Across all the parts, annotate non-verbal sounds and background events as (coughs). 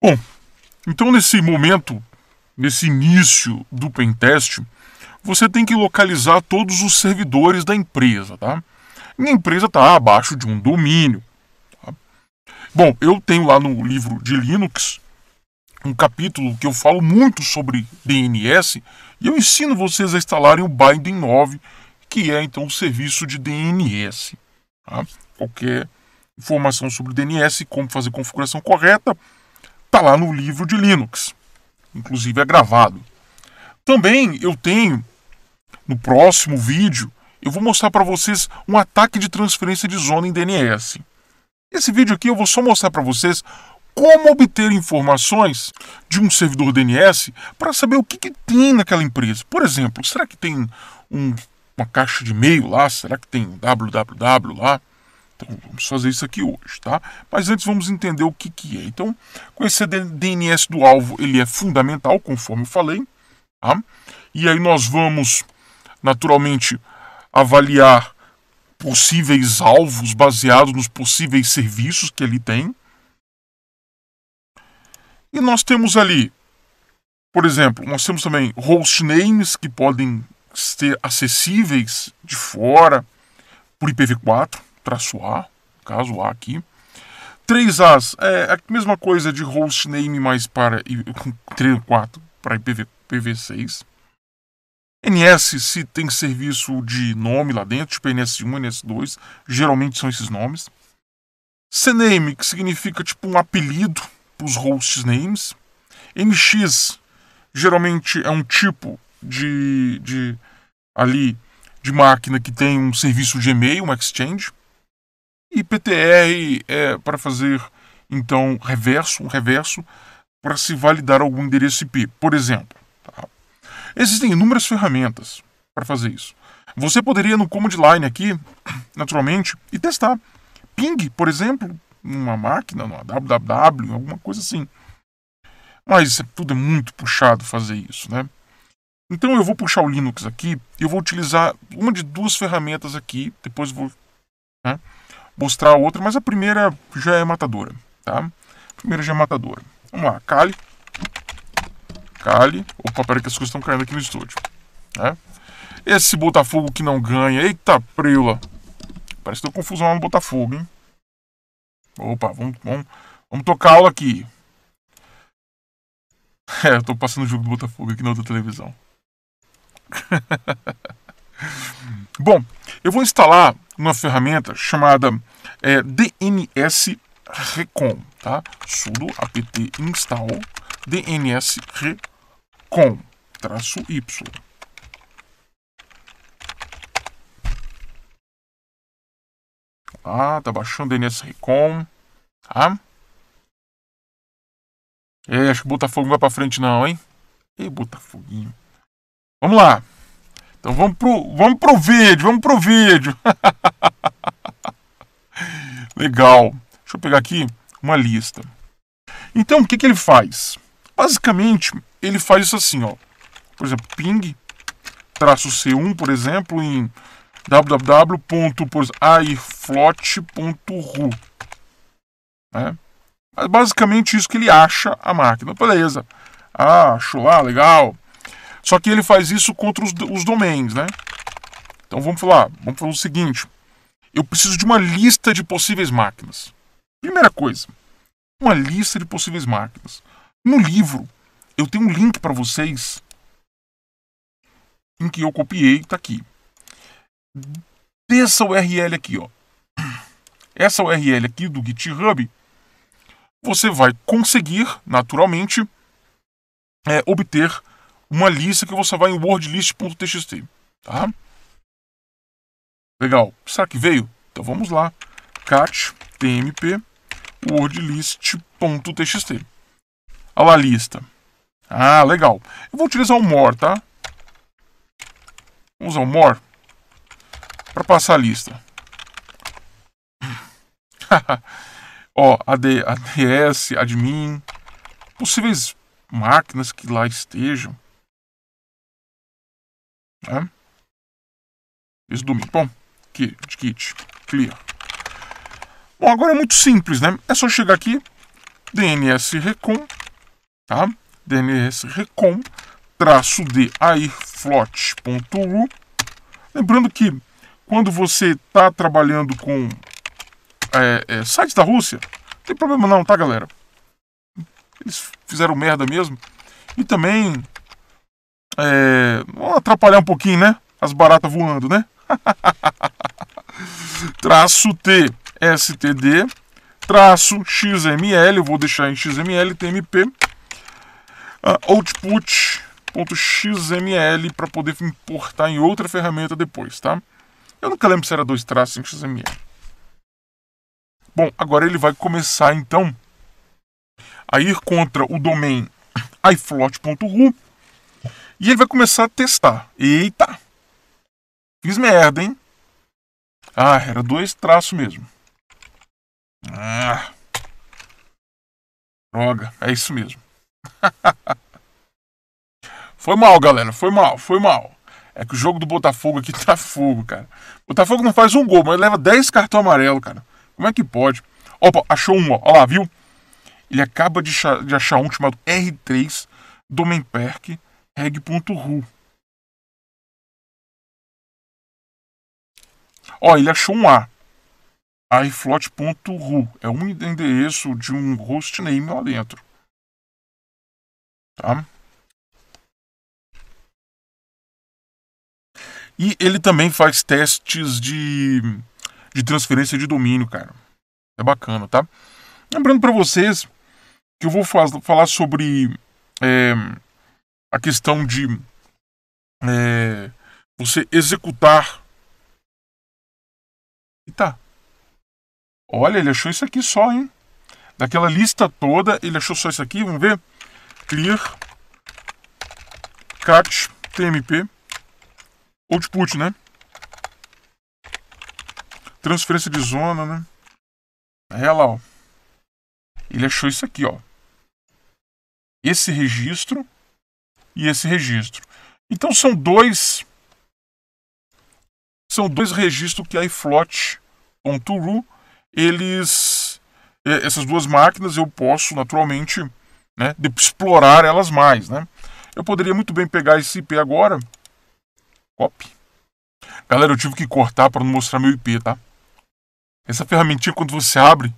Bom, então nesse momento, nesse início do pentest, você tem que localizar todos os servidores da empresa, tá? Minha empresa está abaixo de um domínio. Tá? Bom, eu tenho lá no livro de Linux um capítulo que eu falo muito sobre DNS e eu ensino vocês a instalarem o Binding 9, que é então o serviço de DNS. Tá? Qualquer informação sobre DNS, como fazer configuração correta, está lá no livro de Linux, inclusive é gravado. Também eu tenho, no próximo vídeo, eu vou mostrar para vocês um ataque de transferência de zona em DNS. Esse vídeo aqui eu vou só mostrar para vocês como obter informações de um servidor DNS para saber o que, que, tem naquela empresa. Por exemplo, será que tem um, uma caixa de e-mail lá? Será que tem um www lá? Então, vamos fazer isso aqui hoje, tá? Mas antes vamos entender o que, que é. Então, conhecer DNS do alvo, ele é fundamental, conforme eu falei, tá? E aí nós vamos, naturalmente, avaliar possíveis alvos baseados nos possíveis serviços que ele tem. E nós temos ali, por exemplo, nós temos também host names que podem ser acessíveis de fora por IPv4 traço A, caso A aqui. 3As é a mesma coisa de hostname mais para 4 para IPv, IPv6. NS se tem serviço de nome lá dentro, tipo NS1, NS2, geralmente são esses nomes. CNAME, que significa tipo um apelido para os hostnames. names. MX, geralmente é um tipo de, de ali de máquina que tem um serviço de e-mail, um exchange e PTR é para fazer então reverso, um reverso para se validar algum endereço IP, por exemplo. Tá? Existem inúmeras ferramentas para fazer isso. Você poderia no command line aqui, (coughs) naturalmente, e testar ping, por exemplo, numa máquina, numa www, alguma coisa assim. Mas é, tudo é muito puxado fazer isso, né? Então eu vou puxar o Linux aqui, eu vou utilizar uma de duas ferramentas aqui, depois vou né? mostrar a outra, mas a primeira já é matadora, tá? A primeira já é matadora. Vamos lá, Kali. Kali. Opa, peraí que as coisas estão caindo aqui no estúdio. Né? Esse Botafogo que não ganha. Eita, preula. Parece que deu confusão lá no Botafogo, hein? Opa, vamos, vamos, vamos tocar aula aqui. (laughs) É, eu tô passando o jogo do Botafogo aqui na outra televisão. (laughs) Bom, eu vou instalar uma ferramenta chamada é, DNS Recon, tá? sudo apt install DNS Recon, traço Y. Ah, tá baixando DNS Recon, tá? É, acho que o Botafogo não vai pra frente não, hein? Ei, Botafoguinho. Vamos lá. Então vamos pro, vamos pro vídeo, vamos pro vídeo. (laughs) Legal. Deixa eu pegar aqui uma lista. Então, o que, que ele faz? Basicamente, ele faz isso assim, ó. Por exemplo, ping, traço C1, por exemplo, em www.airflot.ru. Né? Mas basicamente isso que ele acha a máquina. Beleza. Ah, achou lá, ah, legal. Só que ele faz isso contra os, os domains, né? Então vamos falar, vamos falar o seguinte. Eu preciso de uma lista de possíveis máquinas. Primeira coisa, uma lista de possíveis máquinas. No livro, eu tenho um link para vocês em que eu copiei, está aqui. Dessa URL aqui, ó. Essa URL aqui do GitHub, você vai conseguir, naturalmente, é, obter uma lista que você vai em wordlist.txt, tá? Legal. Será que veio? Então vamos lá. cat tmp wordlist.txt. Olha lá a lista. Ah, legal. Eu vou utilizar o more, tá? Vamos usar o more para passar a lista. (laughs) Ó, AD, ADS, admin, possíveis máquinas que lá estejam. Né? Esse domingo. Bom, que, kit, clear. Bom, agora é muito simples, né? É só chegar aqui, DNS recon, tá? DNS recon, traço de airflot.u. Lembrando que quando você está trabalhando com é, é, sites da Rússia, não tem problema não, tá, galera? Eles fizeram merda mesmo. E também é, atrapalhar um pouquinho, né? As baratas voando, né? (laughs) traço T, STD, traço XML, eu vou deixar em XML, TMP, uh, ah, output.xml para poder importar em outra ferramenta depois, tá? Eu nunca lembro se era dois traços em XML. Bom, agora ele vai começar então a ir contra o domain (laughs) iflot.ru e ele vai começar a testar. Eita! Fiz merda, hein? Ah, era dois traços mesmo. Ah. Droga, é isso mesmo. (laughs) foi mal, galera. Foi mal, foi mal. É que o jogo do Botafogo aqui (laughs) tá fogo, cara. Botafogo não faz um gol, mas leva 10 cartão amarelo, cara. Como é que pode? Opa, achou um, ó. Olha lá, viu? Ele acaba de, achar um chamado R3 do Memperk reg.ru. Ó, ele achou um A. iflot.ru. É um endereço de um hostname lá dentro. Tá? E ele também faz testes de, de transferência de domínio, cara. É bacana, tá? Lembrando para vocês que eu vou falar sobre é, a questão de é, você executar. E tá. Olha, ele achou isso aqui só, hein? Daquela lista toda, ele achou só isso aqui. Vamos ver. Clear cat tmp output, né? Transferência de zona, né? É lá, ó. Ele achou isso aqui, ó. Esse registro e esse registro. Então são dois são dois registros que a iFlot.ru eles é, essas duas máquinas eu posso naturalmente né, explorar elas mais, né? Eu poderia muito bem pegar esse IP agora. Copy. Galera, eu tive que cortar para não mostrar meu IP, tá? Essa ferramentinha quando você abre,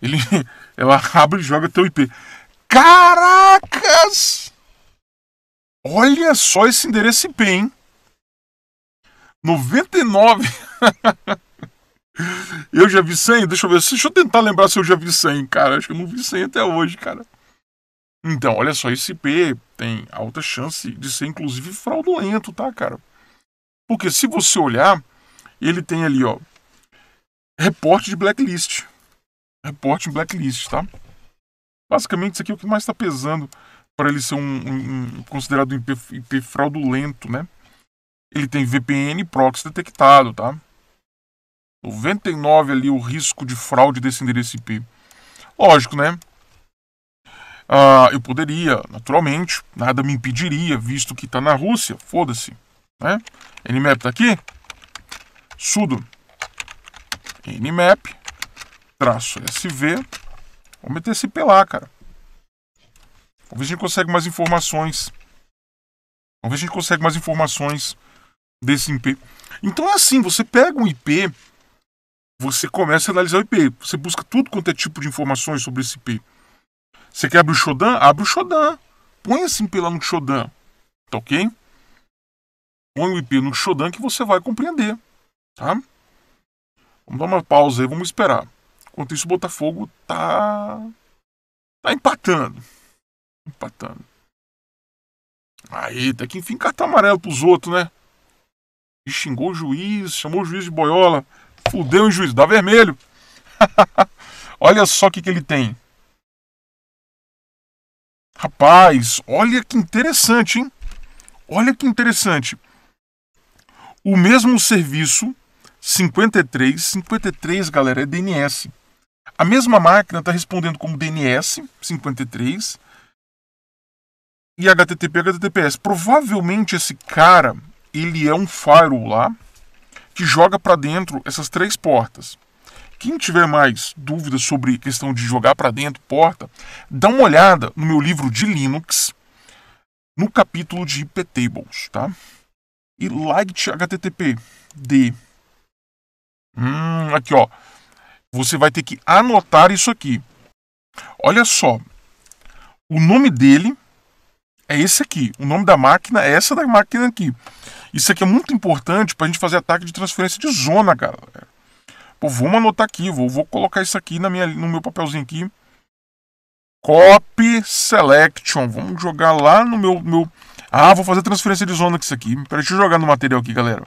ele (laughs) ela abre e joga teu IP. Caracas! Olha só esse endereço IP, hein? 99. (laughs) eu já vi 100? Deixa eu ver. Deixa eu tentar lembrar se eu já vi 100, cara. Acho que eu não vi 100 até hoje, cara. Então, olha só, esse IP tem alta chance de ser, inclusive, fraudulento, tá, cara? Porque se você olhar, ele tem ali, ó, reporte de blacklist. Reporte de blacklist, tá? Basicamente, isso aqui é o que mais está pesando para ele ser um, um, um considerado IP, IP, fraudulento, né? Ele tem VPN proxy detectado, tá? 99 ali o risco de fraude desse endereço IP. Lógico, né? Ah, eu poderia, naturalmente, nada me impediria, visto que está na Rússia, foda-se, né? Nmap tá aqui, sudo nmap traço sv, vou meter esse IP lá, cara. Vamos ver se a gente consegue mais informações. Vamos ver se a gente consegue mais informações desse IP. Então é assim, você pega um IP, você começa a analisar o IP. Você busca tudo quanto é tipo de informações sobre esse IP. Você quer abrir o Shodan? Abre o Shodan. Põe esse IP lá no Shodan. Tá ok? Põe o IP no Shodan que você vai compreender. Tá? Vamos dar uma pausa aí, vamos esperar. Enquanto isso, o Botafogo tá. tá empatando. Empatando. Aí, até que enfim, cartão amarelo pros outros, né? E xingou o juiz, chamou o juiz de boiola. Fudeu o juiz, dá vermelho. (laughs) olha só o que, que ele tem. Rapaz, olha que interessante, hein? Olha que interessante. O mesmo serviço, 53, 53, galera, é DNS. A mesma máquina está respondendo como DNS 53 e HTTP HTTPS. Provavelmente esse cara ele é um firewall lá que joga para dentro essas três portas. Quem tiver mais dúvidas sobre questão de jogar para dentro porta, dá uma olhada no meu livro de Linux, no capítulo de IP tables, tá? E light HTTP de hum, aqui ó, você vai ter que anotar isso aqui. Olha só, o nome dele é esse aqui. O nome da máquina é essa da máquina aqui. Isso aqui é muito importante para a gente fazer ataque de transferência de zona, cara. Pô, vamos anotar aqui. Vou, vou colocar isso aqui na minha, no meu papelzinho aqui. Copy Selection. Vamos jogar lá no meu, meu... Ah, vou fazer transferência de zona com isso aqui. Peraí, deixa eu jogar no material aqui, galera.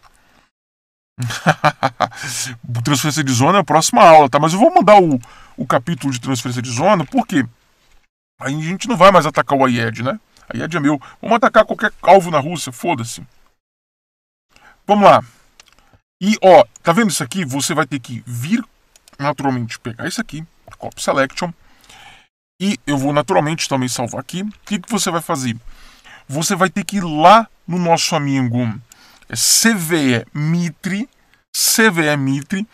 (laughs) transferência de zona é a próxima aula, tá? Mas eu vou mudar o, o capítulo de transferência de zona, porque a gente não vai mais atacar o IED, né? Aí é dia meu. Vamos atacar qualquer alvo na Rússia, foda-se. Vamos lá. E, ó, tá vendo isso aqui? Você vai ter que vir naturalmente pegar isso aqui, Copy Selection. E eu vou naturalmente também salvar aqui. O que, que você vai fazer? Você vai ter que ir lá no nosso amigo é, CVE Mitre, CVE Mitre,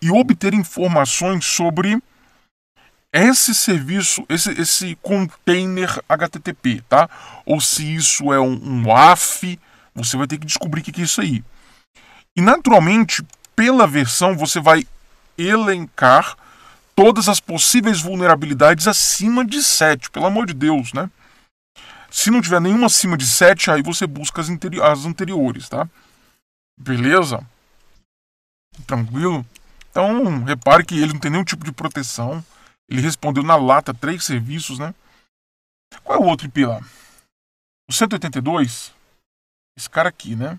e obter informações sobre esse serviço, esse, esse container HTTP, tá? Ou se isso é um, um você vai ter que descobrir o que, que é isso aí. E naturalmente, pela versão, você vai elencar todas as possíveis vulnerabilidades acima de 7, pelo amor de Deus, né? Se não tiver nenhuma acima de 7, aí você busca as, as anteriores, tá? Beleza? Tranquilo? Então, repare que ele não tem nenhum tipo de proteção. Ele respondeu na lata três serviços, né? Qual é o outro pilar? O 182, esse cara aqui, né?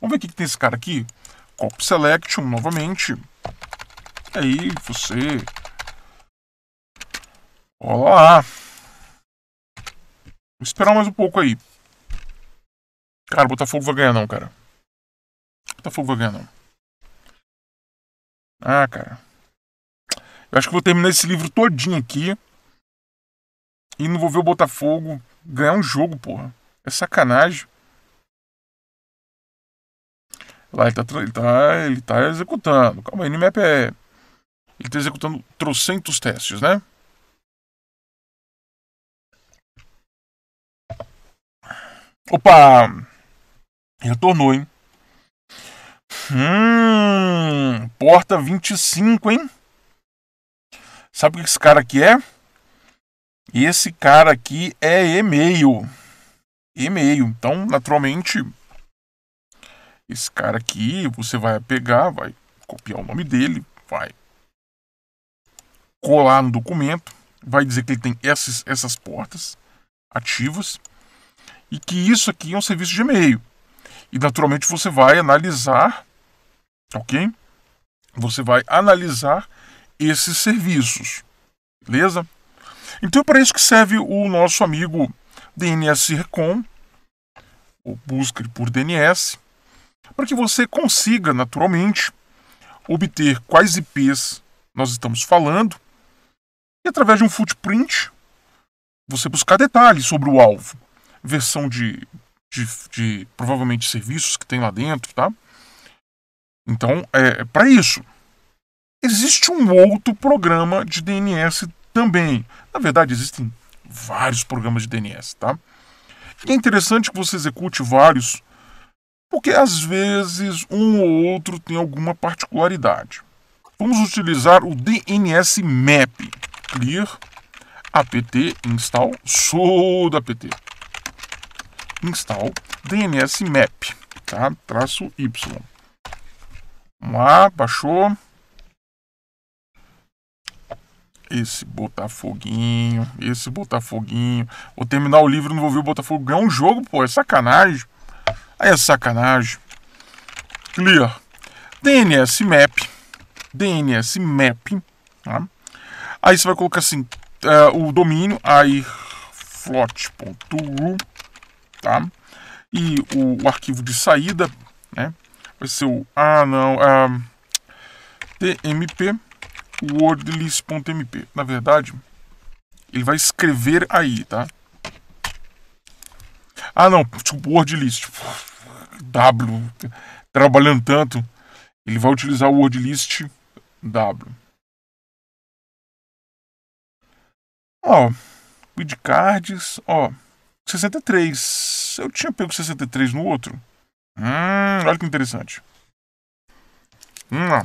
Vamos ver o que, que tem esse cara aqui. Copy Selection, novamente. E aí, você... Olá! Vou esperar mais um pouco aí. Cara, Botafogo vai ganhar não, cara. Botafogo vai ganhar não. Ah, cara. Eu acho que vou terminar esse livro todinho aqui. E não vou ver o Botafogo ganhar um jogo, porra. É sacanagem. Lá ele tá, ele tá, ele tá executando. Calma aí, Nimap é. Ele tá executando trocentos testes, né? Opa! Retornou, hein? Hum, porta 25, hein? Sabe o que esse cara aqui é? Esse cara aqui é e-mail. E-mail. Então, naturalmente, esse cara aqui você vai pegar, vai copiar o nome dele, vai colar no documento, vai dizer que ele tem essas, essas portas ativas e que isso aqui é um serviço de e-mail. E naturalmente você vai analisar, ok? Você vai analisar esses serviços. Beleza? Então é para isso que serve o nosso amigo DNS Recon, ou busca por DNS, para que você consiga naturalmente obter quais IPs nós estamos falando e através de um footprint você buscar detalhes sobre o alvo, versão de, de, de provavelmente serviços que tem lá dentro, tá? Então é, é para isso. Existe um outro programa de DNS também. Na verdade, existem vários programas de DNS, tá? E é interessante que você execute vários, porque às vezes um ou outro tem alguma particularidade. Vamos utilizar o DNS Map. Clear apt install sudo apt install DNS Map, tá? Traço Y. Vamos lá, baixou esse Botafoguinho, esse Botafoguinho. Vou terminar o livro não vou ver o Botafogo ganhar um jogo, pô, é sacanagem. Aí é sacanagem. Clear. DNS Map. DNS Map. Tá? Aí você vai colocar assim, uh, o domínio, aí flot.ru, tá? E o, o, arquivo de saída, né? Vai ser o, ah não, uh, é, tmp, o wordlist.mp. Na verdade, ele vai escrever aí, tá? Ah, não, desculpa, wordlist. W, trabalhando tanto, ele vai utilizar o wordlist W. Ó, quid cards, ó, 63. Eu tinha pego 63 no outro. Hum, olha que interessante. Hum,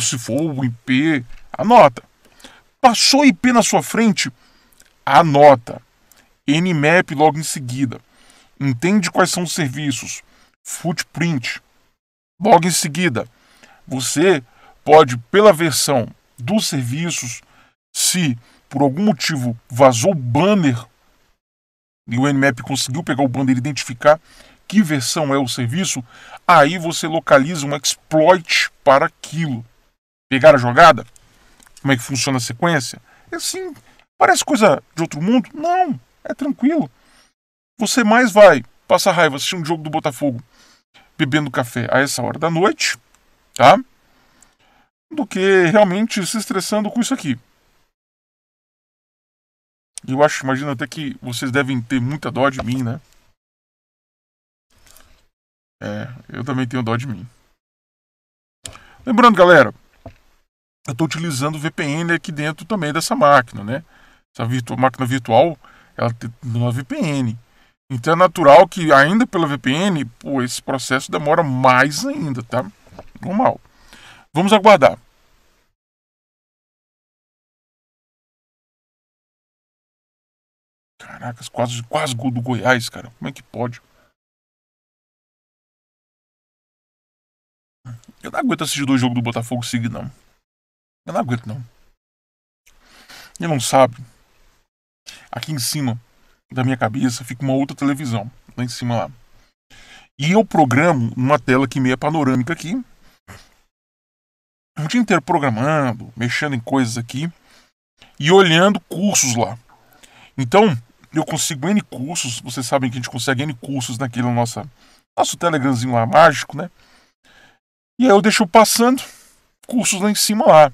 se for o IP, anota. Passou IP na sua frente, anota. Nmap logo em seguida. Entende quais são os serviços. Footprint. Logo em seguida, você pode, pela versão dos serviços, se por algum motivo vazou o banner e o Nmap conseguiu pegar o banner e identificar que versão é o serviço, aí você localiza um exploit para aquilo pegar a jogada? Como é que funciona a sequência? É assim. Parece coisa de outro mundo? Não. É tranquilo. Você mais vai passar raiva assistindo um jogo do Botafogo bebendo café a essa hora da noite, tá? Do que realmente se estressando com isso aqui. Eu acho, imagino até que vocês devem ter muita dó de mim, né? É, eu também tenho dó de mim. Lembrando, galera, eu estou utilizando o VPN aqui dentro também dessa máquina, né? Essa virtu máquina virtual, ela tem uma VPN. Então é natural que ainda pela VPN, pô, esse processo demora mais ainda, tá? Normal. Vamos aguardar. Caracas, quase, quase gol do Goiás, cara. Como é que pode? Eu não aguento assistir dois jogos do Botafogo seguido, não. Eu não aguento, não. Eu não sabe. Aqui em cima da minha cabeça fica uma outra televisão. Lá em cima lá. E eu programo uma tela que meia panorâmica aqui. O dia inteiro programando, mexendo em coisas aqui. E olhando cursos lá. Então, eu consigo N cursos. Vocês sabem que a gente consegue N cursos naquele nossa, nosso Telegramzinho lá mágico, né? E aí eu deixo passando cursos lá em cima lá.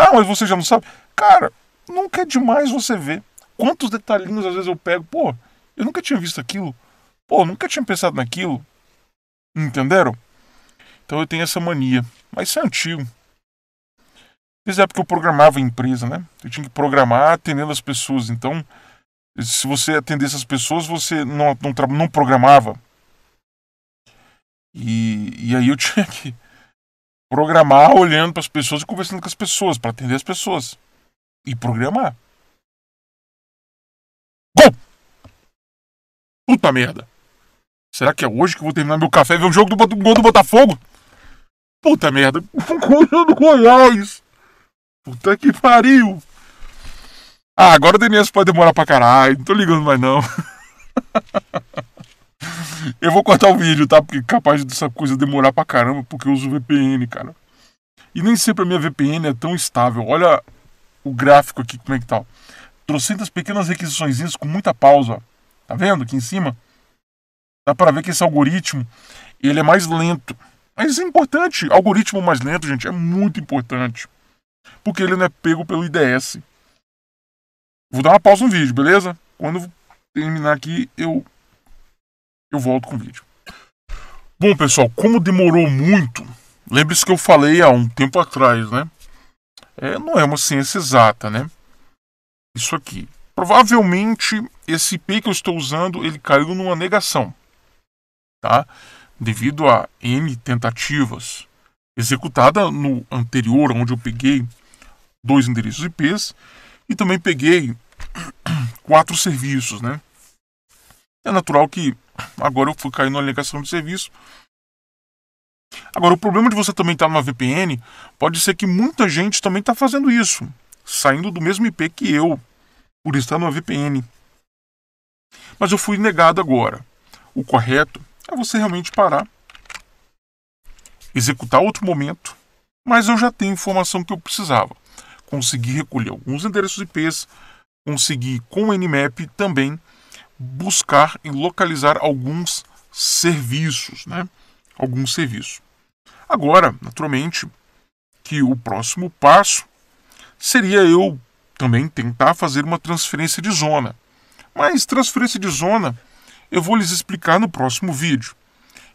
Ah, mas você já não sabe. Cara, nunca é demais você ver. Quantos detalhinhos às vezes eu pego. Pô, eu nunca tinha visto aquilo. Pô, nunca tinha pensado naquilo. Entenderam? Então eu tenho essa mania. Mas isso é antigo. Isso é porque eu programava a empresa, né? Eu tinha que programar atendendo as pessoas. Então, se você atendesse as pessoas, você não, não, não programava. E, e aí eu (laughs) tinha que Programar olhando para as pessoas e conversando com as pessoas, para atender as pessoas. E programar. Gol! Puta merda! Será que é hoje que eu vou terminar meu café e ver o jogo do, gol do Botafogo? Puta merda! Contra do Goiás! Puta que pariu! Ah, agora o DNS pode demorar pra caralho, não tô ligando mais não. (laughs) Eu vou cortar o vídeo, tá? Porque capaz dessa coisa demorar pra caramba, porque eu uso VPN, cara. E nem sempre a minha VPN é tão estável. Olha o gráfico aqui, como é que tá. Trocentas pequenas requisições com muita pausa. Tá vendo aqui em cima? Dá pra ver que esse algoritmo, ele é mais lento. Mas isso é importante. Algoritmo mais lento, gente, é muito importante. Porque ele não é pego pelo IDS. Vou dar uma pausa no vídeo, beleza? Quando terminar aqui, eu eu volto com o vídeo. Bom, pessoal, como demorou muito, lembre-se que eu falei há um tempo atrás, né? É, não é uma ciência exata, né? Isso aqui. Provavelmente esse IP que eu estou usando, ele caiu numa negação, tá? Devido a N tentativas executada no anterior, onde eu peguei dois endereços IPs e também peguei (clears throat) quatro serviços, né? é natural que agora eu fui cair numa ligação de serviço. Agora, o problema de você também estar tá numa VPN pode ser que muita gente também está fazendo isso, saindo do mesmo IP que eu, por estar numa VPN. Mas eu fui negado agora. O correto é você realmente parar, executar outro momento, mas eu já tenho informação que eu precisava. Consegui recolher alguns endereços IPs, consegui com o Nmap também buscar e localizar alguns serviços, né? Alguns serviços. Agora, naturalmente, que o próximo passo seria eu também tentar fazer uma transferência de zona. Mas transferência de zona eu vou lhes explicar no próximo vídeo.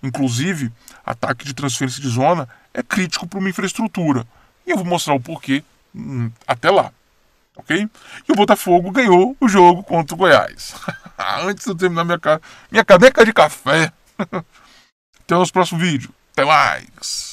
Inclusive, ataque de transferência de zona é crítico para uma infraestrutura. E eu vou mostrar o porquê hum, até lá ok? E o Botafogo ganhou o jogo contra o Goiás. (laughs) Antes de eu terminar minha, minha caneca de café. (laughs) Até o nosso próximo vídeo. Até mais!